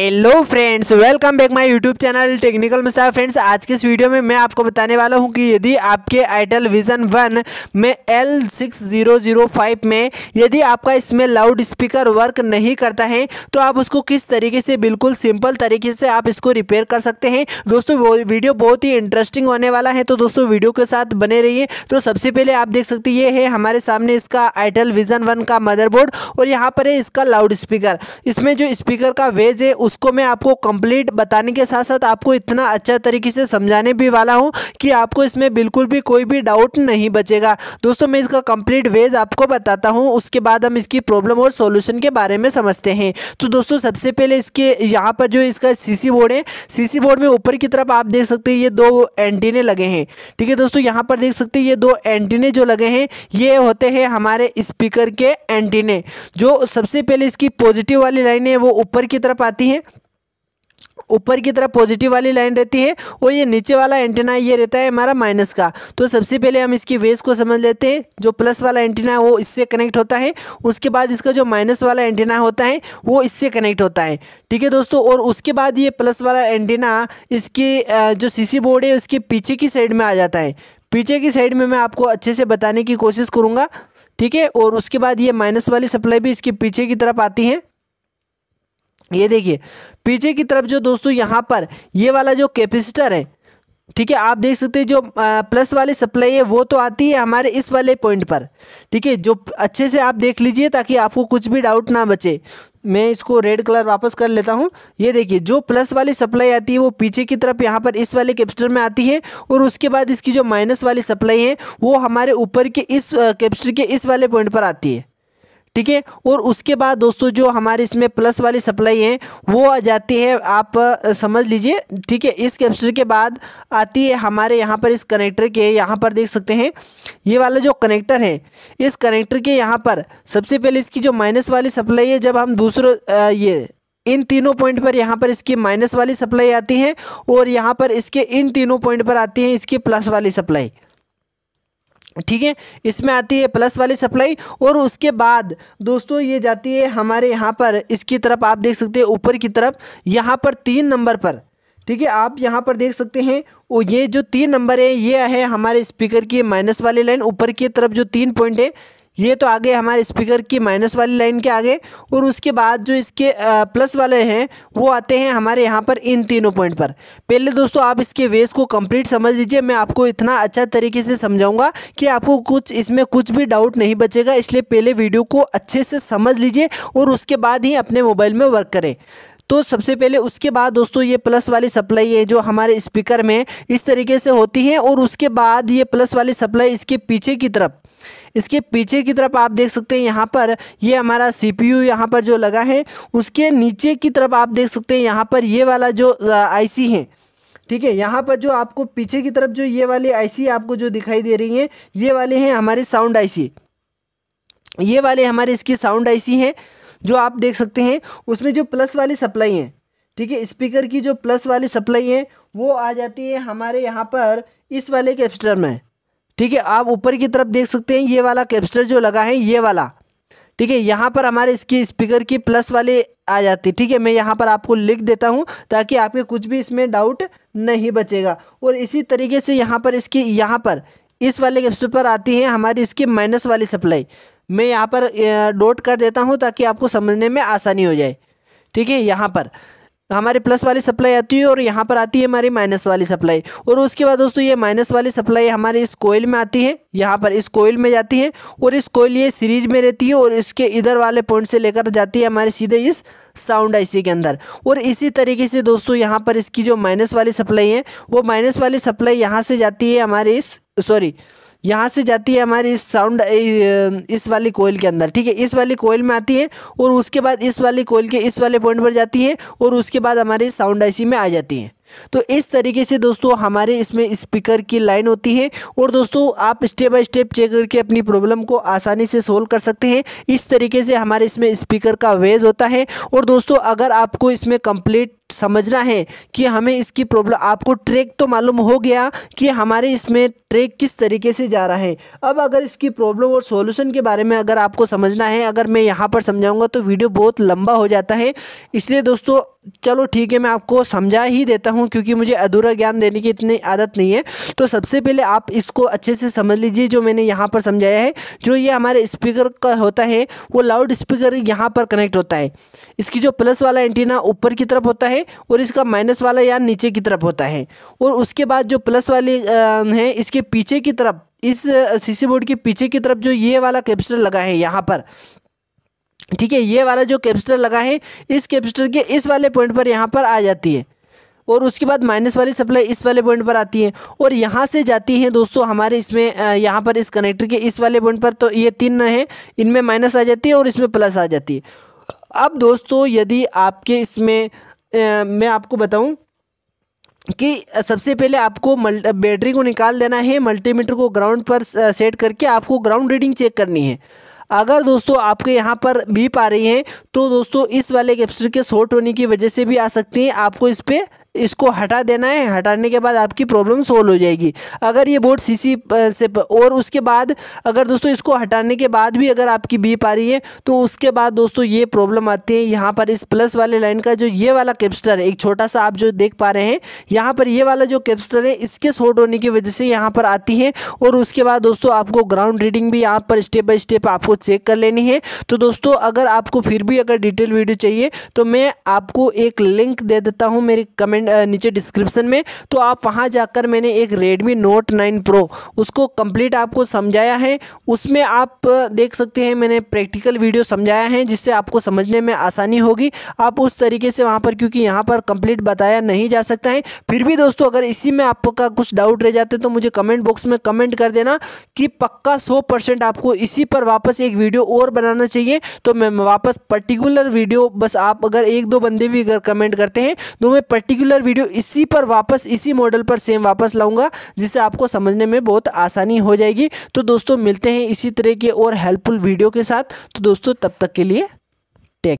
hello friends welcome back my YouTube channel technical मुस्ता friends आज के इस वीडियो में मैं आपको बताने वाला हूं कि यदि आपके आइटल विजन वन में L six zero zero five में यदि आपका इसमें लाउड स्पीकर वर्क नहीं करता है तो आप उसको किस तरीके से बिल्कुल सिंपल तरीके से आप इसको रिपेयर कर सकते हैं दोस्तों वो वीडियो बहुत ही इंटरेस्टिंग होने वाला है तो दोस्तों वीडियो के साथ बने रहिए तो सबसे पहले आप देख सकते ये है हमारे सामने इसका आइटल विजन वन का मदरबोर्ड और यहाँ पर है इसका लाउड स्पीकर इसमें जो स्पीकर का वेज है उसको मैं आपको कंप्लीट बताने के साथ साथ आपको इतना अच्छा तरीके से समझाने भी वाला हूँ कि आपको इसमें बिल्कुल भी कोई भी डाउट नहीं बचेगा दोस्तों मैं इसका कंप्लीट वेज आपको बताता हूँ उसके बाद हम इसकी प्रॉब्लम और सोल्यूशन के बारे में समझते हैं तो दोस्तों सबसे पहले इसके यहाँ पर जो इसका सी बोर्ड है सी बोर्ड में ऊपर की तरफ आप देख सकते हैं ये दो एंटीने लगे हैं ठीक है दोस्तों यहाँ पर देख सकते हैं ये दो एंटीने जो लगे हैं ये होते हैं हमारे स्पीकर के एंटीने जो सबसे पहले इसकी पॉजिटिव वाली लाइन है वो ऊपर की तरफ आती है ऊपर की तरफ पॉजिटिव वाली लाइन रहती है और ये नीचे वाला एंटीना ये रहता है हमारा माइनस का तो सबसे पहले हम इसकी वेस को समझ लेते हैं जो प्लस वाला एंटीना है वो इससे कनेक्ट होता है उसके बाद इसका जो माइनस वाला एंटीना होता है वो इससे कनेक्ट होता है ठीक है दोस्तों और उसके बाद ये प्लस वाला एंटीना इसकी जो सी बोर्ड है उसके पीछे की साइड में आ जाता है पीछे की साइड में मैं आपको अच्छे से बताने की कोशिश करूँगा ठीक है और उसके बाद ये माइनस वाली सप्लाई भी इसके पीछे की तरफ आती है ये देखिए पीछे की तरफ जो दोस्तों यहाँ पर ये वाला जो कैपेसिटर है ठीक है आप देख सकते हैं जो प्लस वाली सप्लाई है वो तो आती है हमारे इस वाले पॉइंट पर ठीक है जो अच्छे से आप देख लीजिए ताकि आपको कुछ भी डाउट ना बचे मैं इसको रेड कलर वापस कर लेता हूँ ये देखिए जो प्लस वाली सप्लाई आती है वो पीछे की तरफ यहाँ पर इस वाले कैप्सटर में आती है और उसके बाद इसकी जो माइनस वाली सप्लाई है वो हमारे ऊपर के इस कैप्सटर के इस वाले पॉइंट पर आती है ठीक है और उसके बाद दोस्तों जो हमारे इसमें प्लस वाली सप्लाई है वो आ जाती है आप समझ लीजिए ठीक है इस कैप्सूल के बाद आती है हमारे यहाँ पर इस कनेक्टर के यहाँ पर देख सकते हैं ये वाला जो कनेक्टर है इस कनेक्टर के यहाँ पर सबसे पहले इसकी जो माइनस वाली सप्लाई है जब हम दूसरों ये इन तीनों पॉइंट पर यहाँ पर इसकी माइनस वाली सप्लाई आती है और यहाँ पर इसके इन तीनों पॉइंट पर आती है इसकी प्लस वाली सप्लाई ठीक है इसमें आती है प्लस वाली सप्लाई और उसके बाद दोस्तों ये जाती है हमारे यहाँ पर इसकी तरफ आप देख सकते हैं ऊपर की तरफ यहाँ पर तीन नंबर पर ठीक है आप यहाँ पर देख सकते हैं और ये जो तीन नंबर है ये है हमारे स्पीकर की माइनस वाली लाइन ऊपर की तरफ जो तीन पॉइंट है ये तो आगे हमारे स्पीकर की माइनस वाली लाइन के आगे और उसके बाद जो इसके प्लस वाले हैं वो आते हैं हमारे यहाँ पर इन तीनों पॉइंट पर पहले दोस्तों आप इसके वेस को कंप्लीट समझ लीजिए मैं आपको इतना अच्छा तरीके से समझाऊंगा कि आपको कुछ इसमें कुछ भी डाउट नहीं बचेगा इसलिए पहले वीडियो को अच्छे से समझ लीजिए और उसके बाद ही अपने मोबाइल में वर्क करें तो सबसे पहले उसके बाद दोस्तों ये प्लस वाली सप्लाई है जो हमारे स्पीकर में इस तरीके से होती है और उसके बाद ये प्लस वाली सप्लाई इसके पीछे की तरफ इसके पीछे की तरफ आप देख सकते हैं यहाँ पर ये हमारा सी पी यू यहाँ पर जो लगा है उसके नीचे की तरफ आप देख सकते हैं यहाँ पर ये वाला जो आईसी है ठीक है यहाँ पर जो आपको पीछे की तरफ जो ये वाली आईसी आपको जो दिखाई दे रही है ये वाले हैं हमारे साउंड सी ये वाले हमारे इसकी साउंड सी हैं जो आप देख सकते हैं उसमें जो प्लस वाली सप्लाई है ठीक है स्पीकर की जो प्लस वाली सप्लाई है वो आ जाती है हमारे यहाँ पर इस वाले कैपेसिटर में ठीक है आप ऊपर की तरफ देख सकते हैं ये वाला कैप्स्टर जो लगा है ये वाला ठीक है यहाँ पर हमारे इसकी स्पीकर की प्लस वाली आ जाती ठीक है मैं यहाँ पर आपको लिख देता हूँ ताकि आपके कुछ भी इसमें डाउट नहीं बचेगा और इसी तरीके से यहाँ पर इसकी यहाँ पर इस वाले कैप्स्टर पर आती है हमारी इसकी माइनस वाली सप्लाई मैं यहाँ पर डोट कर देता हूँ ताकि आपको समझने में आसानी हो जाए ठीक है यहाँ पर हमारे प्लस वाली सप्लाई आती है और यहाँ पर आती है हमारी माइनस वाली सप्लाई और उसके बाद दोस्तों ये माइनस वाली सप्लाई हमारे इस कोयल में आती है यहाँ पर इस कोयल में जाती है और इस कोयल ये सीरीज में रहती है और इसके इधर वाले पॉइंट से लेकर जाती है हमारे सीधे इस साउंड आईसी के अंदर और इसी तरीके से दोस्तों यहाँ पर इसकी जो माइनस वाली सप्लाई है वो माइनस वाली सप्लाई यहाँ से जाती है हमारे इस सॉरी यहाँ से जाती है हमारी इस साउंड इस वाली कोयल के अंदर ठीक है इस वाली कोयल में आती है और उसके बाद इस वाली कोयल के इस वाले पॉइंट पर जाती है और उसके बाद हमारी साउंड आईसी में आ जाती है तो इस तरीके से दोस्तों हमारे इसमें स्पीकर की लाइन होती है और दोस्तों आप स्टेप बाय स्टेप चेक करके अपनी प्रॉब्लम को आसानी से सोल्व कर सकते हैं इस तरीके से हमारे इसमें स्पीकर का वेज होता है और दोस्तों अगर आपको इसमें कंप्लीट समझना है कि हमें इसकी प्रॉब्लम आपको ट्रैक तो मालूम हो गया कि हमारे इसमें ट्रैक किस तरीके से जा रहा है अब अगर इसकी प्रॉब्लम और सॉल्यूशन के बारे में अगर आपको समझना है अगर मैं यहाँ पर समझाऊंगा तो वीडियो बहुत लंबा हो जाता है इसलिए दोस्तों चलो ठीक है मैं आपको समझा ही देता हूँ क्योंकि मुझे अधूरा ज्ञान देने की इतनी आदत नहीं है तो सबसे पहले आप इसको अच्छे से समझ लीजिए जो मैंने यहाँ पर समझाया है जो ये हमारे स्पीकर का होता है वो लाउड स्पीकर यहाँ पर कनेक्ट होता है इसकी जो प्लस वाला एंटीना ऊपर की तरफ होता है और इसका माइनस वाला या नीचे की तरफ होता है और उसके बाद जो प्लस वाले है इसके पीछे की तरफ इस सीसी बोर्ड के पीछे की तरफ जो ये वाला कैप्सूल लगा है यहाँ पर ठीक है ये वाला जो कैपेसिटर लगा है इस कैपेसिटर के इस वाले पॉइंट पर यहाँ पर आ जाती है और उसके बाद माइनस वाली सप्लाई इस वाले पॉइंट पर आती है और यहाँ से जाती है दोस्तों हमारे इसमें यहाँ पर इस कनेक्टर के इस वाले पॉइंट पर तो ये तीन है इनमें माइनस आ जाती है और इसमें प्लस आ जाती है अब दोस्तों यदि आपके इसमें आ, मैं आपको बताऊं कि सबसे पहले आपको बैटरी को निकाल देना है मल्टीमीटर को ग्राउंड पर सेट करके आपको ग्राउंड रीडिंग चेक करनी है अगर दोस्तों आपके यहाँ पर बीप आ रही है तो दोस्तों इस वाले कैपेसिटर के शॉर्ट होने की वजह से भी आ सकती हैं आपको इस पर इसको हटा देना है हटाने के बाद आपकी प्रॉब्लम सोल्व हो जाएगी अगर ये बोर्ड सीसी से और उसके बाद अगर दोस्तों इसको हटाने के बाद भी अगर आपकी बीप आ रही है तो उसके बाद दोस्तों ये प्रॉब्लम आती है यहाँ पर इस प्लस वाले लाइन का जो ये वाला कैप्स्टर है एक छोटा सा आप जो देख पा रहे हैं यहाँ पर ये वाला जो कैप्स्टर है इसके शॉर्ट होने की वजह से यहाँ पर आती है और उसके बाद दोस्तों आपको ग्राउंड रीडिंग भी यहाँ पर स्टेप बाई स्टेप आपको चेक कर लेनी है तो दोस्तों अगर आपको फिर भी अगर डिटेल वीडियो चाहिए तो मैं आपको एक लिंक दे देता हूँ मेरे कमेंट एंड uh, नीचे डिस्क्रिप्शन में तो आप वहाँ जाकर मैंने एक रेडमी नोट 9 प्रो उसको कंप्लीट आपको समझाया है उसमें आप uh, देख सकते हैं मैंने प्रैक्टिकल वीडियो समझाया है जिससे आपको समझने में आसानी होगी आप उस तरीके से वहाँ पर क्योंकि यहाँ पर कंप्लीट बताया नहीं जा सकता है फिर भी दोस्तों अगर इसी में आपका कुछ डाउट रह जाते तो मुझे कमेंट बॉक्स में कमेंट कर देना कि पक्का सौ आपको इसी पर वापस एक वीडियो और बनाना चाहिए तो मैं वापस पर्टिकुलर वीडियो बस आप अगर एक दो बंदे भी अगर कमेंट करते हैं तो मैं पर्टिकुलर पर्टिकुलर वीडियो इसी पर वापस इसी मॉडल पर सेम वापस लाऊंगा जिससे आपको समझने में बहुत आसानी हो जाएगी तो दोस्तों मिलते हैं इसी तरह के और हेल्पफुल वीडियो के साथ तो दोस्तों तब तक के लिए